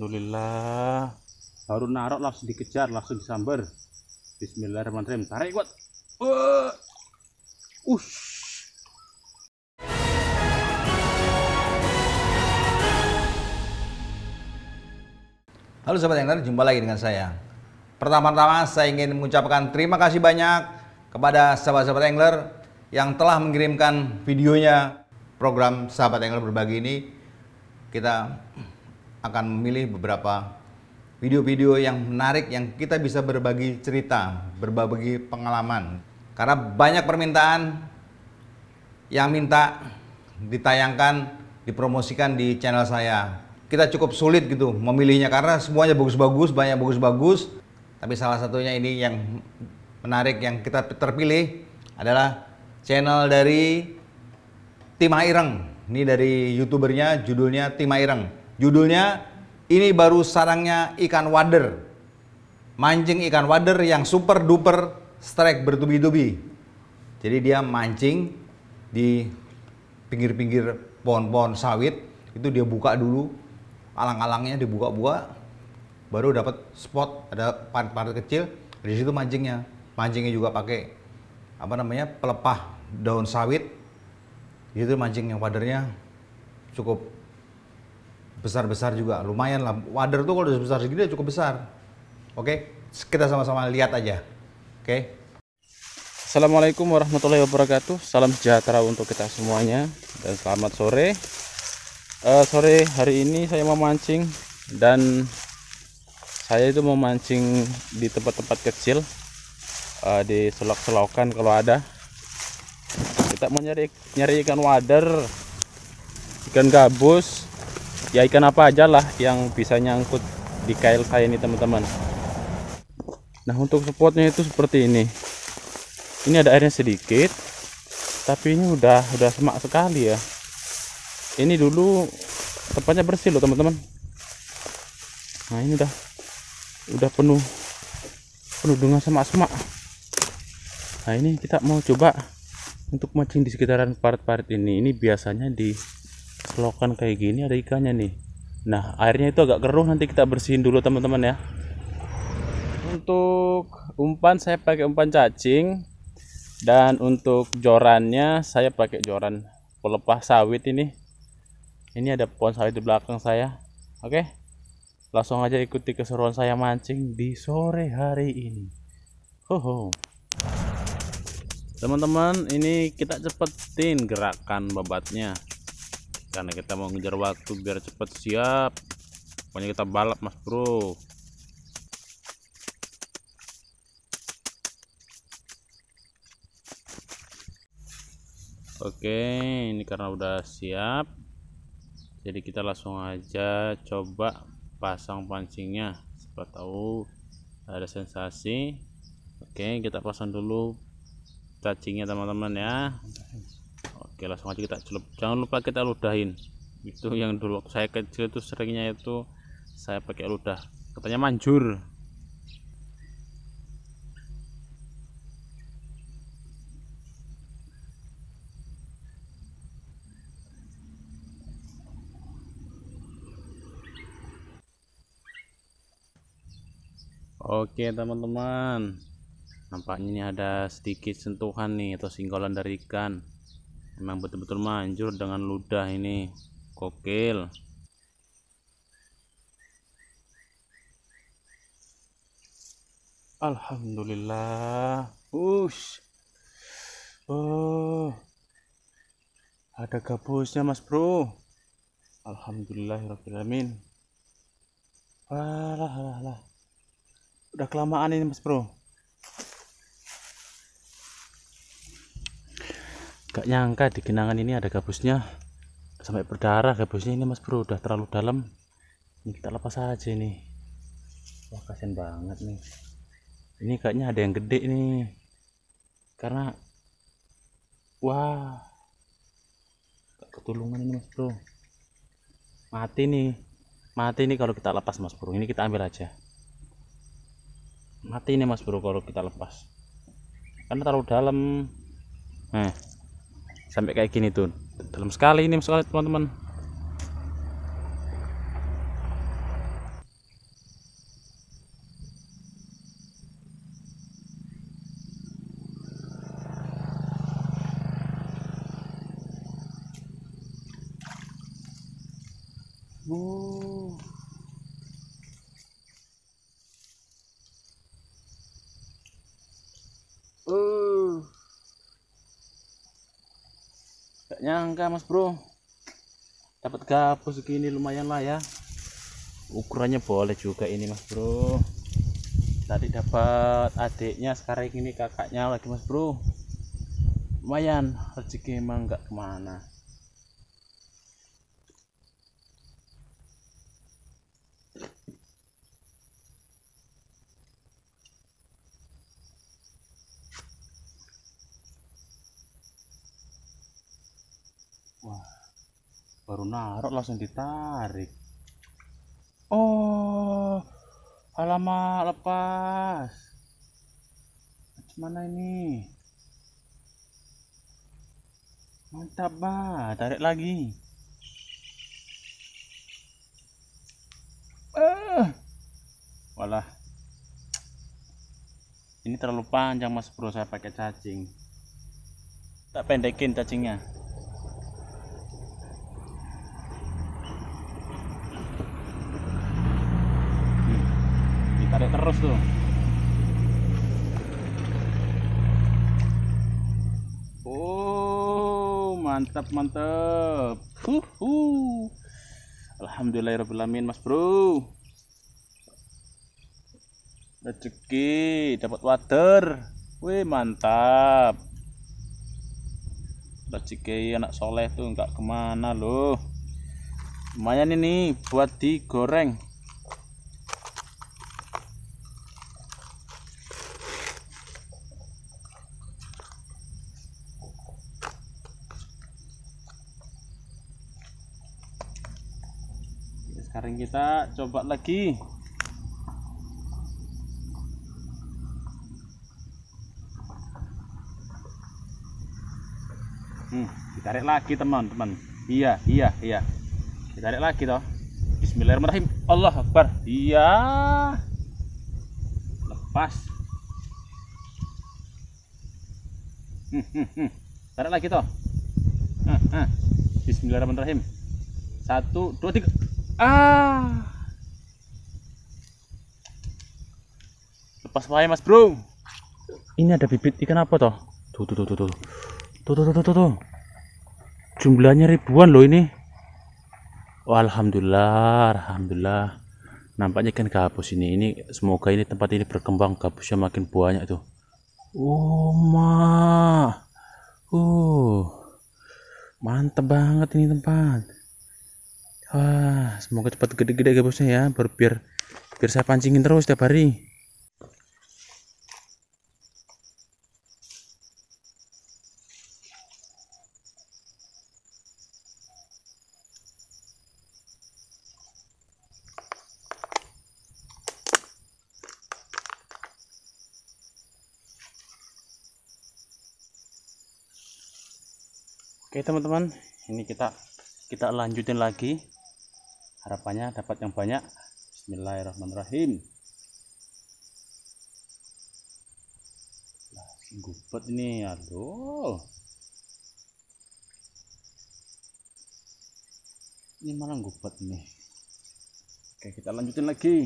Alhamdulillah. Baru narok langsung dikejar, langsung disambar. Bismillahirrahmanirrahim. Tarik kuat. Uh. Ush. Halo sahabat yang lain, jumpa lagi dengan saya. Pertama-tama saya ingin mengucapkan terima kasih banyak kepada sahabat-sahabat angler yang telah mengirimkan videonya program sahabat angler berbagi ini. Kita akan memilih beberapa video-video yang menarik yang kita bisa berbagi cerita, berbagi pengalaman. Karena banyak permintaan yang minta ditayangkan, dipromosikan di channel saya. Kita cukup sulit gitu memilihnya karena semuanya bagus-bagus, banyak bagus-bagus. Tapi salah satunya ini yang menarik yang kita terpilih adalah channel dari Tim Ireng. Ini dari youtubernya judulnya Tim Ireng. Judulnya ini baru sarangnya ikan wader. Mancing ikan wader yang super duper strike bertubi-tubi. Jadi dia mancing di pinggir-pinggir pohon-pohon sawit itu dia buka dulu alang-alangnya dibuka-buka baru dapat spot ada parit-parit kecil di situ mancingnya mancingnya juga pakai apa namanya pelepah daun sawit itu mancingnya wadernya cukup besar-besar juga. Lumayan lah. Wader tuh kalau sebesar besar segini cukup besar. Oke, kita sama-sama lihat aja. Oke. Assalamualaikum warahmatullahi wabarakatuh. Salam sejahtera untuk kita semuanya dan selamat sore. Uh, sore hari ini saya mau mancing dan saya itu mau mancing di tempat-tempat kecil uh, di selok-selokan kalau ada. Kita mau nyari nyari ikan wader, ikan gabus, ya ikan apa aja lah yang bisa nyangkut di kail saya ini teman-teman nah untuk spotnya itu seperti ini ini ada airnya sedikit tapi ini udah udah semak sekali ya ini dulu tempatnya bersih loh teman-teman nah ini udah udah penuh penuh dengan semak-semak nah ini kita mau coba untuk mancing di sekitaran part-part ini ini biasanya di selokan kayak gini ada ikannya nih nah airnya itu agak keruh nanti kita bersihin dulu teman-teman ya untuk umpan saya pakai umpan cacing dan untuk jorannya saya pakai joran pelepah sawit ini ini ada pohon sawit di belakang saya oke langsung aja ikuti keseruan saya mancing di sore hari ini hoho teman-teman ini kita cepetin gerakan babatnya karena kita mau ngejar waktu biar cepet siap pokoknya kita balap mas bro oke ini karena udah siap jadi kita langsung aja coba pasang pancingnya siapa tahu ada sensasi oke kita pasang dulu cacingnya teman-teman ya oke langsung aja kita celup jangan lupa kita ludahin itu yang dulu saya kecil itu seringnya itu saya pakai ludah katanya manjur Oke teman-teman Nampaknya ini ada sedikit sentuhan nih Atau singgolan dari ikan emang betul-betul manjur dengan ludah ini kokil Alhamdulillah Ush. Oh ada gabusnya mas bro Alhamdulillahirrahmanirrahim Alah alah alah Udah kelamaan ini mas bro gak nyangka di genangan ini ada gabusnya sampai berdarah gabusnya ini mas bro udah terlalu dalam ini kita lepas aja nih wah kasian banget nih ini kayaknya ada yang gede nih karena wah ketulungan ini mas bro mati nih mati nih kalau kita lepas mas bro ini kita ambil aja mati nih mas bro kalau kita lepas karena terlalu dalam nah sampai kayak gini tuh dalam sekali ini sekali teman-teman nyangka mas bro dapat gabus segini lumayan lah ya ukurannya boleh juga ini mas bro tadi dapat adiknya sekarang ini kakaknya lagi mas bro lumayan rezeki emang nggak kemana narok langsung ditarik oh alamak lepas mana ini mantap bah tarik lagi ah. walah ini terlalu panjang mas bro saya pakai cacing tak pendekin cacingnya tuh oh mantap mantap huh, huh. Alhamdulillahirrahmanirrahim mas bro rezeki dapat water wih mantap rezeki anak soleh tuh nggak kemana loh lumayan ini buat digoreng sekarang kita coba lagi hmm, ditarik lagi teman-teman iya iya iya ditarik lagi toh Bismillahirrahmanirrahim Allah Akbar iya lepas hmm, hmm, hmm. tarik lagi toh hmm, hmm. Bismillahirrahmanirrahim satu dua tiga Ah. Lepas wae Mas Bro. Ini ada bibit ikan apa toh? Tuh tuh tuh tuh tuh. Tuh tuh tuh tuh tuh. tuh. Jumlahnya ribuan loh ini. Oh, alhamdulillah, alhamdulillah. Nampaknya ikan gabus ini. Ini semoga ini tempat ini berkembang gabusnya makin banyak tuh. Oh, ma. Uh. Oh. Mantap banget ini tempat wah semoga cepat gede-gede ya bosnya ya baru biar biar saya pancingin terus setiap hari Oke teman-teman, ini kita kita lanjutin lagi harapannya dapat yang banyak Bismillahirrahmanirrahim nah, ini aduh ini malah gupet nih oke kita lanjutin lagi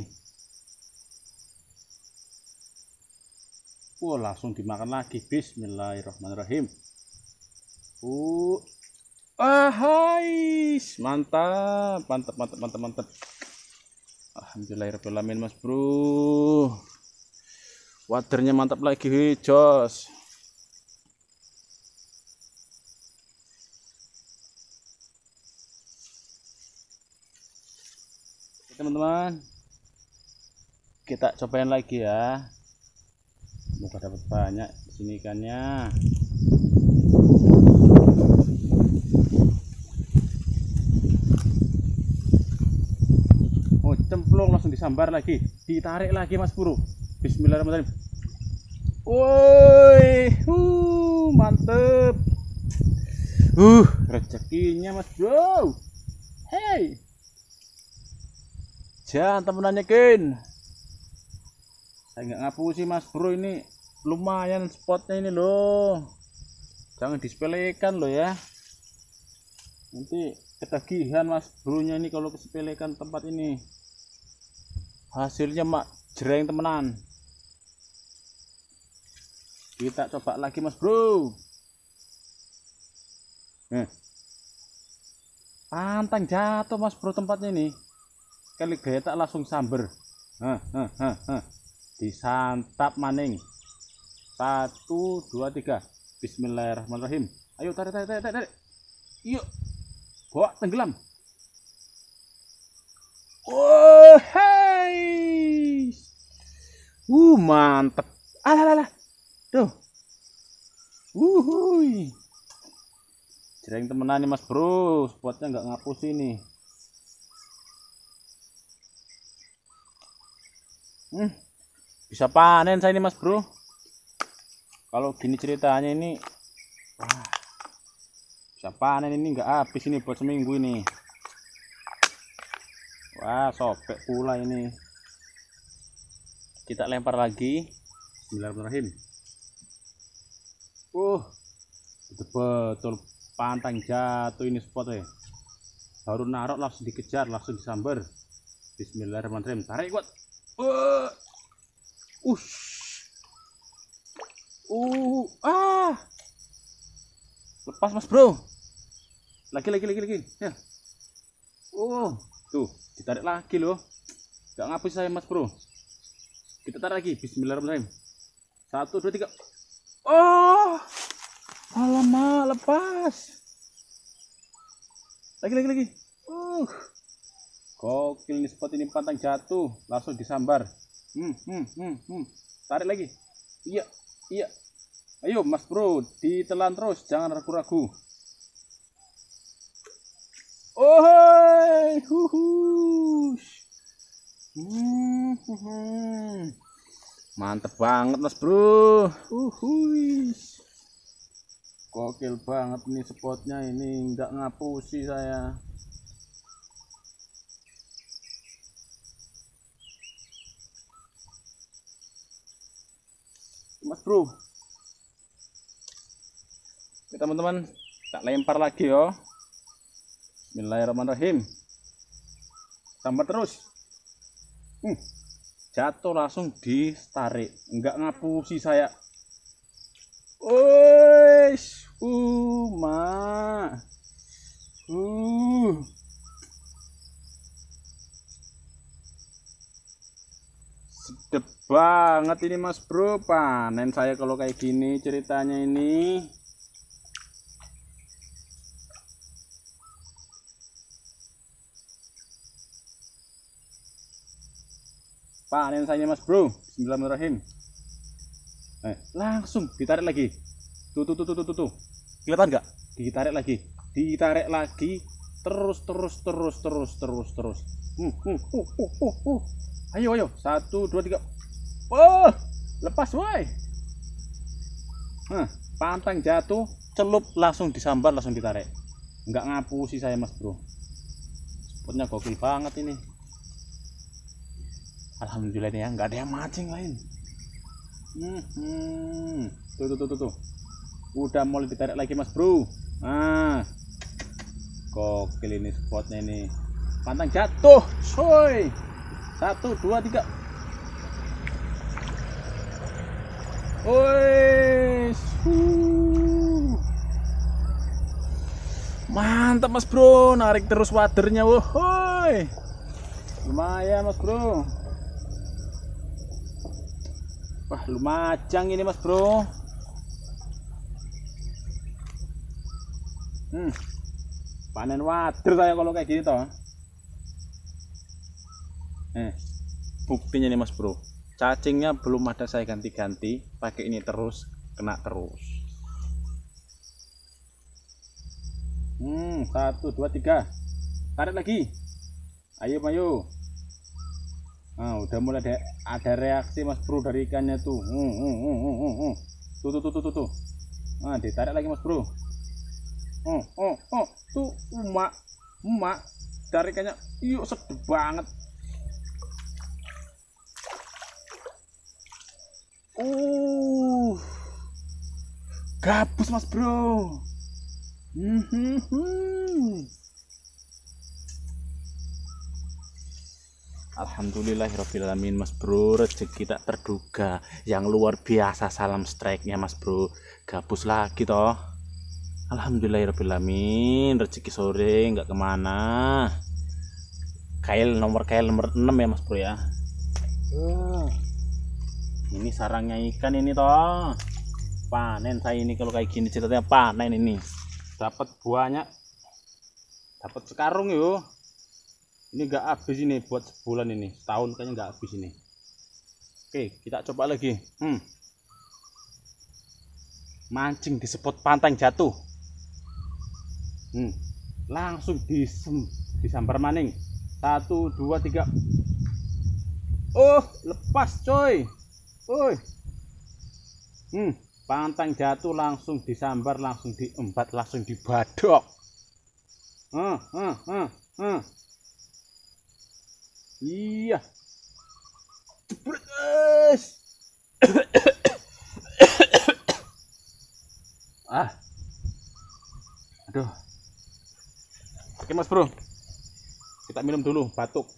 Oh, langsung dimakan lagi bismillahirrahmanirrahim uh Ah, hai. mantap, mantap, mantap, mantap, mantap. Alhamdulillahirobbilalamin mas bro. Wadernya mantap lagi, jos. Teman-teman, kita cobain lagi ya. Semoga dapat banyak di sini ikannya. langsung disambar lagi ditarik lagi mas puru bismillahirrahmanirrahim woi uh, mantep uh rezekinya mas bro hey jangan temenannya kin saya nggak sih mas bro ini lumayan spotnya ini loh jangan disepelekan loh ya nanti ketagihan mas bronya ini kalau kesepelekan tempat ini hasilnya mak jereng temenan kita coba lagi mas bro eh. pantang jatuh mas bro tempatnya ini. kali gaya langsung samber eh, eh, eh, eh, disantap maning satu dua tiga bismillahirrahmanirrahim ayo tarik tarik tarik tarik yuk bawa tenggelam Oh, hey. Uh, mantep. Alah, alah, alah. Tuh. Uhuy. Jereng temenan nih Mas Bro, spotnya nggak ngapus ini. Hmm. Bisa panen saya ini Mas Bro. Kalau gini ceritanya ini wah, bisa panen ini nggak habis ini buat seminggu ini wah sobek pula ini kita lempar lagi Bismillahirrahmanirrahim uh betul-betul pantang jatuh ini spot ya baru narok langsung dikejar langsung disambar Bismillahirrahmanirrahim tarik kuat uh ush uh ah lepas mas bro lagi lagi lagi lagi ya oh tuh ditarik lagi loh gak ngapus saya mas bro kita tarik lagi Bismillahirrahmanirrahim satu dua tiga oh alamak lepas lagi lagi lagi uh gokil nih spot ini pantang jatuh langsung disambar hmm hmm hmm hmm tarik lagi iya iya ayo mas bro ditelan terus jangan ragu-ragu Oh, Huhush. Mantep banget mas bro. uhuis, Gokil banget nih spotnya ini nggak ngapusi saya. Mas bro. Oke teman-teman, tak lempar lagi yo. Bismillahirrahmanirrahim. Tambah terus. Hmm. Jatuh langsung ditarik. Enggak ngapusi saya. Wes, uh, ma. Uh. Sedep banget ini Mas Bro. Panen saya kalau kayak gini ceritanya ini. panen saya mas bro Bismillahirrahmanirrahim eh, langsung ditarik lagi tuh tuh tuh tuh tuh tuh kelihatan nggak ditarik lagi ditarik lagi terus terus terus terus terus terus uh, uh, uh, uh, uh. ayo ayo satu dua tiga oh lepas woi nah, pantang jatuh celup langsung disambar langsung ditarik nggak ngapusi saya mas bro sepertinya gokil banget ini alhamdulillah ini ya nggak ada yang mancing lain hmm, hmm. Tuh, tuh tuh tuh tuh udah mulai ditarik lagi mas bro ah kok ini spotnya ini pantang jatuh coy satu dua tiga Ois, mantap mas bro narik terus wadernya woi lumayan mas bro Wah, lumajang ini, Mas Bro. Hmm. Panen wader saya kalau kayak gini toh. Eh, buktinya nih Mas Bro. Cacingnya belum ada saya ganti-ganti, pakai ini terus kena terus. Hmm, satu, dua, tiga. Tarik lagi. Ayo, ayo. Nah, udah mulai ada, reaksi Mas Bro dari ikannya tuh. Hmm, hmm, hmm, hmm, hmm. hmm. Tuh, tuh, tuh, tuh, tuh, Nah, ditarik lagi Mas Bro. Oh, oh, oh, tuh emak, emak tarikannya, yuk sedep banget. Uh, gabus Mas Bro. hmm, -hmm. hmm. Alhamdulillahirrahmanirrahim Mas Bro rezeki tak terduga yang luar biasa salam strike nya Mas Bro gabus lagi toh Alhamdulillahirrahmanirrahim rezeki sore nggak kemana kail nomor kail nomor 6 ya Mas Bro ya hmm. ini sarangnya ikan ini toh panen saya ini kalau kayak gini ceritanya panen ini dapat buahnya dapat sekarung yuk ini enggak habis ini buat sebulan ini tahun kayaknya enggak habis ini oke kita coba lagi hmm. mancing di spot pantai jatuh hmm. langsung disem, disambar maning satu dua tiga oh lepas coy Oi. Hmm, pantang jatuh langsung disambar, langsung diempat, langsung dibadok. Hmm, hmm, hmm, hmm. Iya. terus, ah. Aduh. Oke, Mas Bro. Kita minum dulu batuk.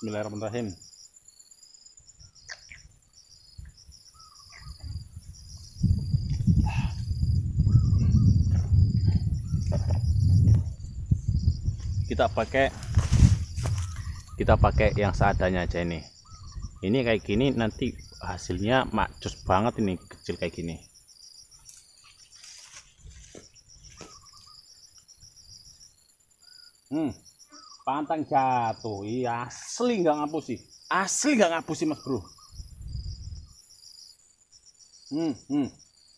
Bismillahirrahmanirrahim. Kita pakai kita pakai yang seadanya aja ini ini kayak gini nanti hasilnya macus banget ini kecil kayak gini hmm pantang jatuh iya asli nggak ngapus sih asli nggak ngapus sih mas bro hmm, hmm.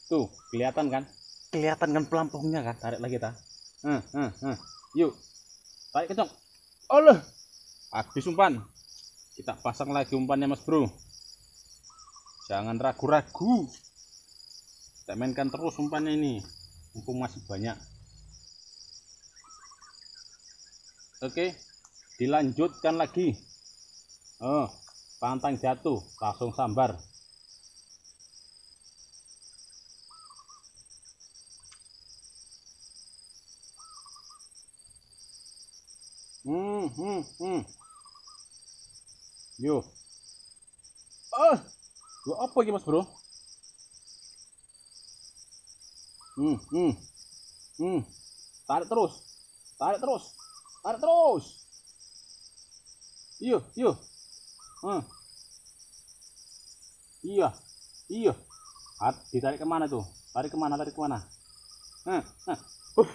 tuh kelihatan kan kelihatan kan pelampungnya kan tarik lagi ta hmm, hmm, hmm. yuk tarik kencang Allah habis umpan kita pasang lagi umpannya mas bro jangan ragu-ragu kita mainkan terus umpannya ini mumpung masih banyak oke dilanjutkan lagi oh pantang jatuh langsung sambar hmm hmm hmm Yo. Ah. lu apa lagi Mas Bro? Hmm, hmm. Hmm. Tarik terus. Tarik terus. Tarik terus. Iya, iya. Hmm. Iya. Iya. Ditarik kemana tuh? Tarik kemana? Tarik kemana? Nah, nah. Uh.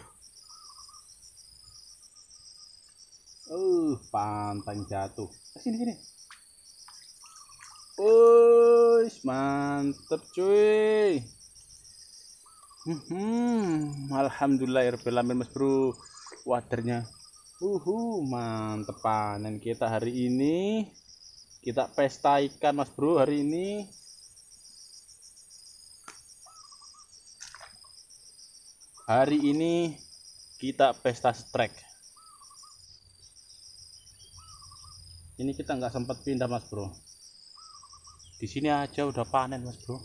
Uh, pantang jatuh. Eh, sini, sini. Wush, mantep cuy. Hmm, alhamdulillah ya irfelamin mas bro wadernya. Uhu, mantep panen kita hari ini. Kita pesta ikan mas bro hari ini. Hari ini kita pesta strek. ini kita nggak sempat pindah mas bro di sini aja udah panen mas bro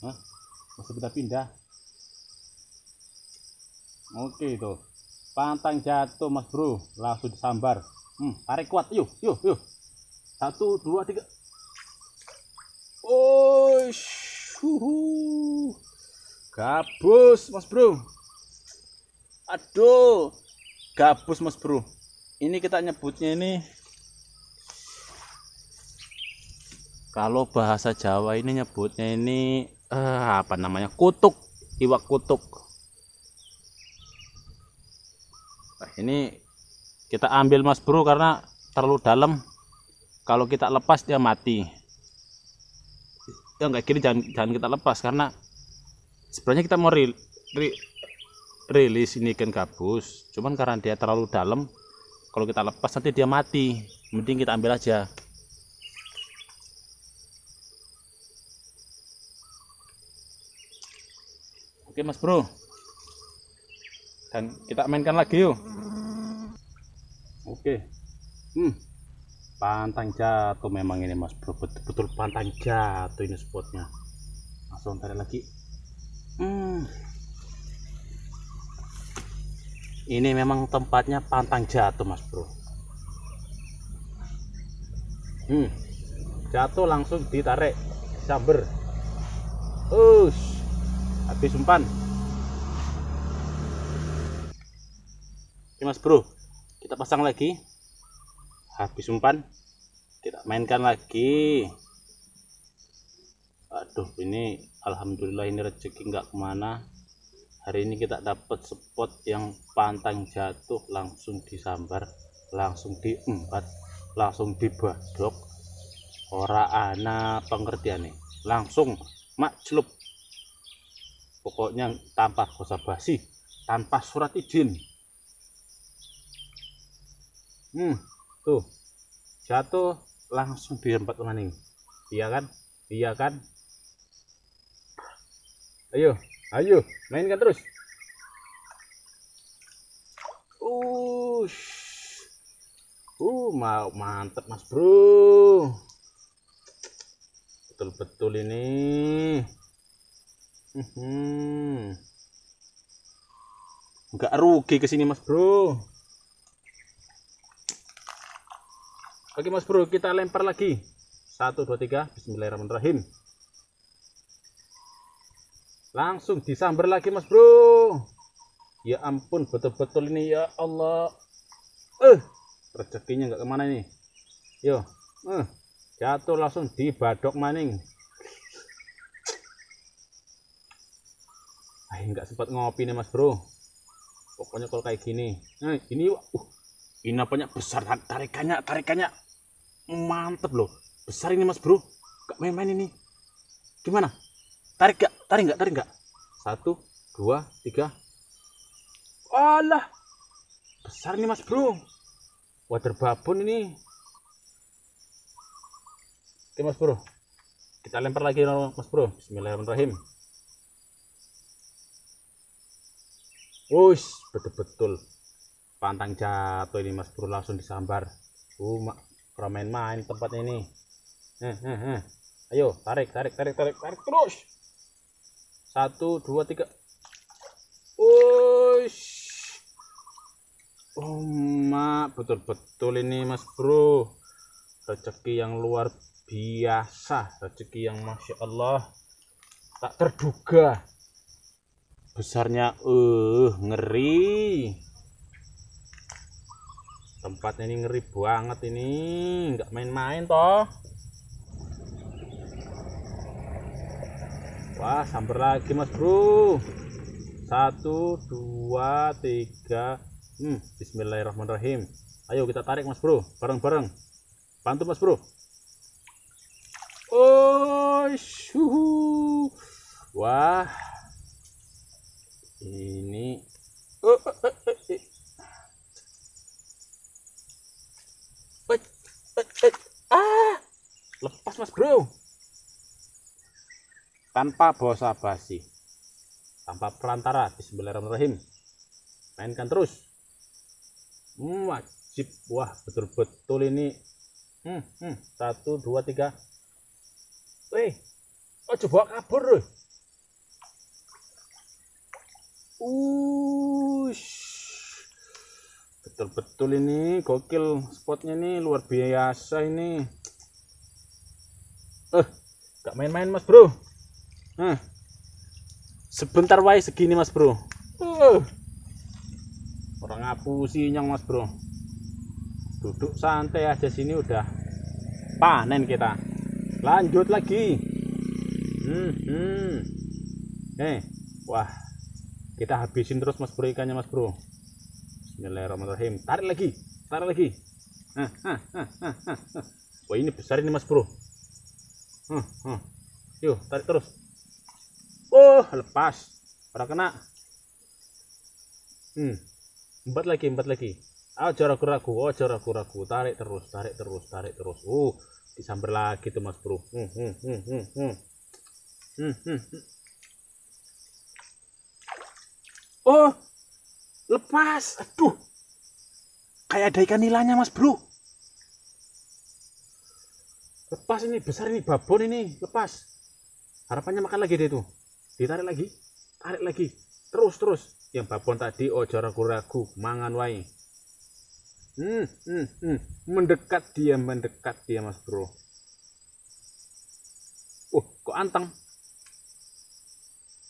Hah? masih kita pindah oke itu pantang jatuh mas bro langsung disambar hmm, tarik kuat yuk yuk yuk satu dua tiga oh shuhu. gabus mas bro aduh gabus mas bro ini kita nyebutnya ini kalau bahasa Jawa ini nyebutnya ini eh, apa namanya kutuk iwak kutuk nah, ini kita ambil mas bro karena terlalu dalam kalau kita lepas dia mati ya nggak kiri jangan, jangan kita lepas karena sebenarnya kita mau ril, ril, rilis ini ikan gabus cuman karena dia terlalu dalam kalau kita lepas nanti dia mati mending kita ambil aja oke mas bro dan kita mainkan lagi yuk oke hmm. pantang jatuh memang ini mas bro betul-betul pantang jatuh ini spotnya langsung tarik lagi hmm. ini memang tempatnya pantang jatuh mas bro hmm. jatuh langsung ditarik sabar, Ush habis umpan oke mas bro kita pasang lagi habis umpan kita mainkan lagi aduh ini alhamdulillah ini rezeki nggak kemana hari ini kita dapat spot yang pantang jatuh langsung disambar langsung diempat langsung dibadok ora ana pengertian nih langsung mak celup pokoknya tanpa kosa basi tanpa surat izin hmm tuh jatuh langsung di tempat maning iya kan iya kan ayo ayo mainkan terus Ush. Uh, mau mantep Mas Bro. Betul-betul ini. Hmm. rugi ke sini Mas Bro. Oke Mas Bro, kita lempar lagi. 1 2 3 Bismillahirrahmanirrahim. Langsung disambar lagi Mas Bro. Ya ampun, betul-betul ini ya Allah. Eh, rezekinya enggak kemana ini. Yo, eh, jatuh langsung di badok maning. nggak sempat ngopi nih mas bro pokoknya kalau kayak gini nah ini uh ini apanya besar tarikannya tarikannya mantep loh besar ini mas bro gak main-main ini gimana tarik gak tarik gak tarik gak satu dua tiga Allah besar nih mas bro water babon ini oke mas bro kita lempar lagi mas bro bismillahirrahmanirrahim Ush, betul-betul pantang jatuh ini Mas Bro langsung disambar. Uh, main main tempat ini. Eh, eh, eh. Ayo, tarik, tarik, tarik, tarik, tarik terus. Satu, dua, tiga. Ush. Oh, mak, betul-betul ini Mas Bro. Rezeki yang luar biasa, rezeki yang Masya Allah tak terduga besarnya uh, ngeri tempat ini ngeri banget ini nggak main-main toh wah samper lagi mas bro satu dua tiga hmm, bismillahirrahmanirrahim ayo kita tarik mas bro bareng-bareng bantu mas bro oh syuhu wah ini ah lepas mas bro tanpa bosa basi tanpa perantara Bismillahirrahmanirrahim mainkan terus hmm, wajib wah betul-betul ini hmm, hmm, satu dua tiga Wih, oh coba kabur loh Ush. Betul-betul ini gokil spotnya ini luar biasa ini. Eh, gak main-main Mas Bro. Nah. Sebentar wae segini Mas Bro. Uh. Orang ngapusi nyong Mas Bro. Duduk santai aja sini udah panen kita. Lanjut lagi. Hmm, hmm. Eh, wah kita habisin terus mas bro ikannya mas bro Bismillahirrahmanirrahim tarik lagi tarik lagi ah, ah, ah, ah, ah. wah ini besar ini mas bro yuk tarik terus oh lepas pernah kena hmm empat lagi empat lagi ah ragu-ragu oh ragu-ragu tarik terus tarik terus tarik terus uh disamber lagi tuh mas bro hmm, hmm, hmm, hmm. Hmm, hmm, hmm. hmm. oh lepas aduh kayak ada ikan nilainya mas bro lepas ini besar ini babon ini lepas harapannya makan lagi deh itu ditarik lagi tarik lagi terus terus yang babon tadi oh ragu-ragu mangan wai. hmm, hmm, hmm. mendekat dia mendekat dia mas bro oh kok anteng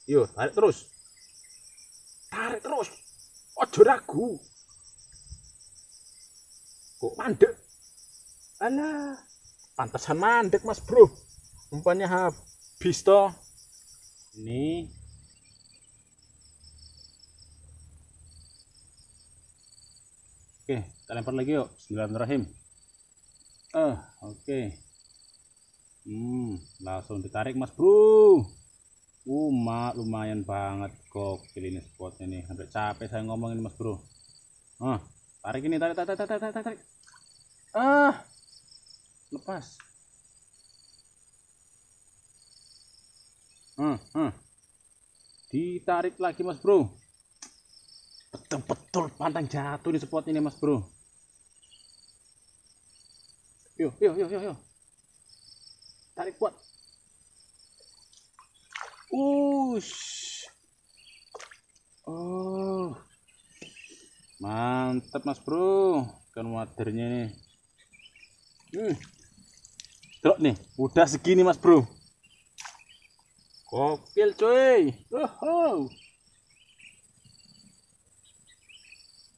yuk tarik terus Tarik terus. Ojo ragu. Kok mandek? ala pantasan mandek Mas Bro. Umpannya habis toh. Ini Oke, kita lempar lagi yuk. rahim Eh, oke. Hmm, langsung ditarik Mas Bro. Uma lumayan banget kok ini spotnya nih sampai capek saya ngomongin mas bro ah tarik ini tarik tarik tarik tarik tarik, ah lepas ah, ah. ditarik lagi mas bro betul-betul pantang jatuh di spot ini mas bro yuk yuk yuk yuk, yuk. tarik kuat Ush. Oh. Mantap Mas Bro. kan wadernya nih. Hmm. Drop nih, udah segini Mas Bro. Gokil cuy. Oh. oh.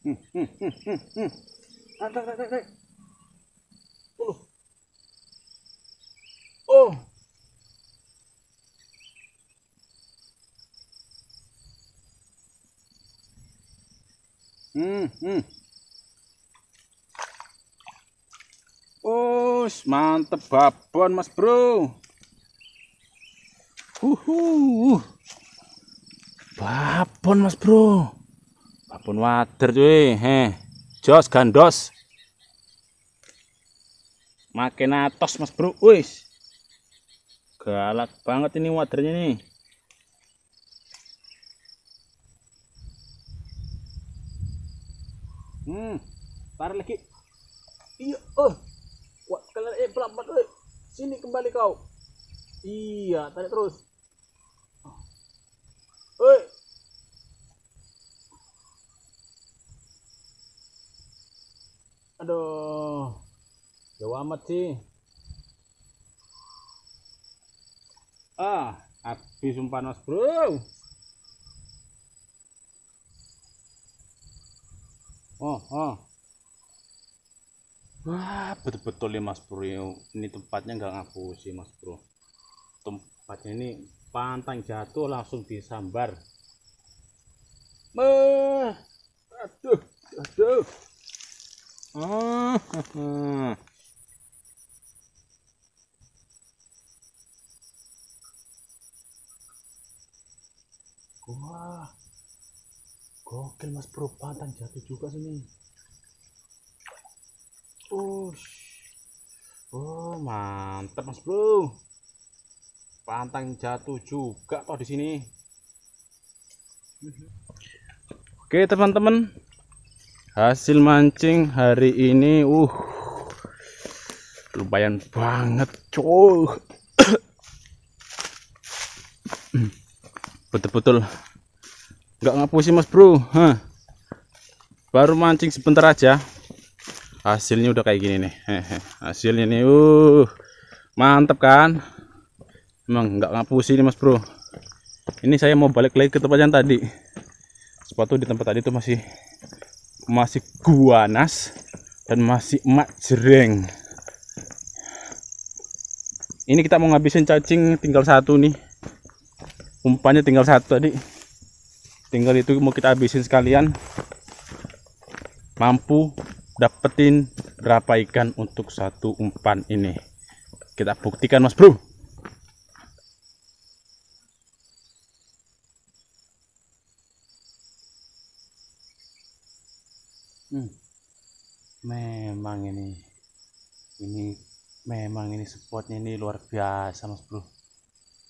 Hmm, hmm, hmm, hmm, hmm. Tarik, Oh. Oh. Hmm, hmm. mantep babon Mas Bro. Uhuh. Babon Mas Bro. Babon wader cuy, heh. Jos gandos. Makin atos Mas Bro, wis. Galak banget ini wadernya nih. Hmm. Parah lagi. Iya, eh. Kuat sekali eh pelambat eh. Sini kembali kau. Iya, tarik terus. Ah. Eh. Aduh. Jauh amat sih. Ah, habis umpan Mas, Bro. oh oh Wah, betul-betul ya Mas Bro. Ya, ini tempatnya nggak ngaku sih ya, Mas Bro. Tempatnya ini pantang jatuh langsung disambar. Beh, aduh, aduh. Oh. Wah. ah gokil mas bro pantang jatuh juga sini Ush. Oh, oh mantap Mas Bro. Pantang jatuh juga toh di sini. Oke, teman-teman. Hasil mancing hari ini uh lumayan banget, cuy Betul-betul nggak ngapusi mas bro Hah. baru mancing sebentar aja hasilnya udah kayak gini nih hasilnya nih uh mantep kan emang nggak ngapusi nih mas bro ini saya mau balik lagi ke tempat yang tadi sepatu di tempat tadi tuh masih masih guanas dan masih emak jereng ini kita mau ngabisin cacing tinggal satu nih umpannya tinggal satu tadi tinggal itu mau kita habisin sekalian mampu dapetin berapa ikan untuk satu umpan ini kita buktikan mas bro hmm. memang ini ini memang ini spotnya ini luar biasa mas bro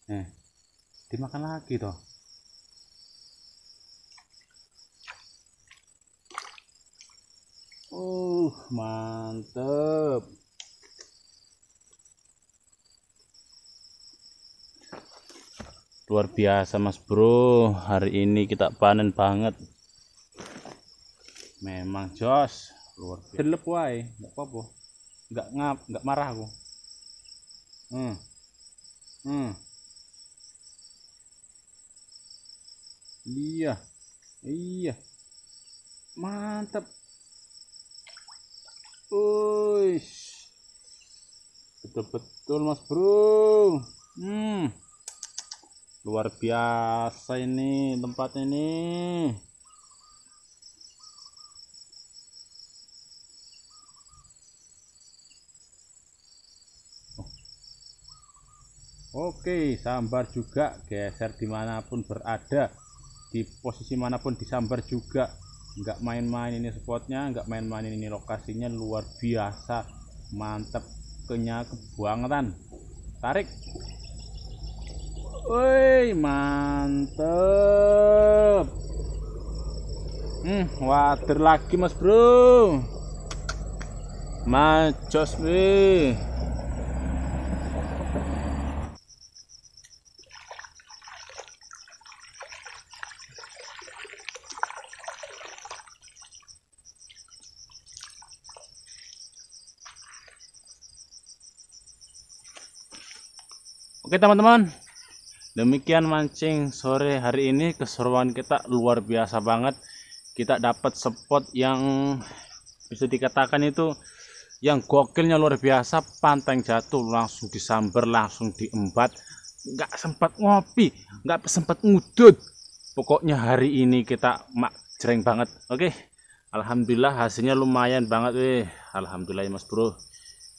nah dimakan lagi toh Uh, mantep. Luar biasa Mas Bro, hari ini kita panen banget. Memang jos, luar biasa. Delep wae, enggak apa-apa. Enggak ngap, enggak marah aku. Hmm. Hmm. Iya. Iya. mantep uish Betul-betul Mas Bro. Hmm. Luar biasa ini tempat ini. Oh. Oke, sambar juga geser dimanapun berada, di posisi manapun disambar juga nggak main-main ini spotnya nggak main-main ini lokasinya luar biasa mantep kenyal kebangetan tarik woi mantep hmm wader lagi mas bro majos nih Oke teman-teman, demikian mancing sore hari ini keseruan kita luar biasa banget. Kita dapat spot yang bisa dikatakan itu yang gokilnya luar biasa panteng jatuh langsung disamber langsung diembat nggak sempat ngopi nggak sempat ngudut pokoknya hari ini kita mak jreng banget oke alhamdulillah hasilnya lumayan banget weh alhamdulillah ya mas bro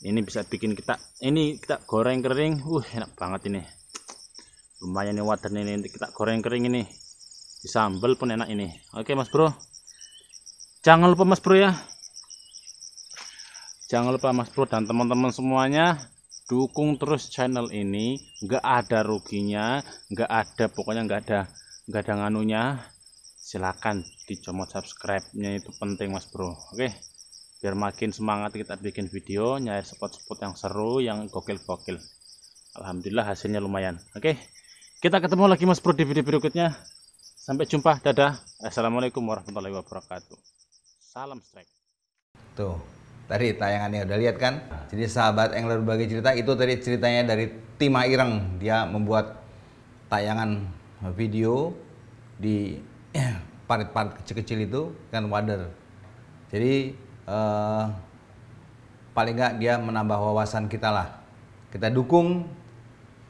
ini bisa bikin kita ini kita goreng kering uh enak banget ini lumayan nih wadah ini kita goreng kering ini di sambal pun enak ini oke mas bro jangan lupa mas bro ya jangan lupa mas bro dan teman-teman semuanya dukung terus channel ini nggak ada ruginya nggak ada pokoknya nggak ada nggak ada nganunya silakan dicomot subscribe nya itu penting mas bro oke biar makin semangat kita bikin video nyari spot-spot yang seru yang gokil-gokil Alhamdulillah hasilnya lumayan oke kita ketemu lagi mas bro di video berikutnya sampai jumpa dadah Assalamualaikum warahmatullahi wabarakatuh salam strike tuh tadi tayangannya udah lihat kan jadi sahabat angler berbagi cerita itu tadi ceritanya dari Tima Ireng dia membuat tayangan video di parit-parit kecil-kecil itu kan wader jadi uh, paling nggak dia menambah wawasan kita lah. Kita dukung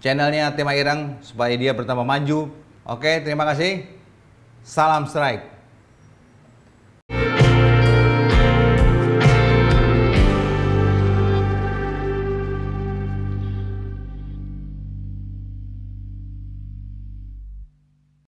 channelnya Tema Irang supaya dia bertambah maju. Oke, terima kasih. Salam strike.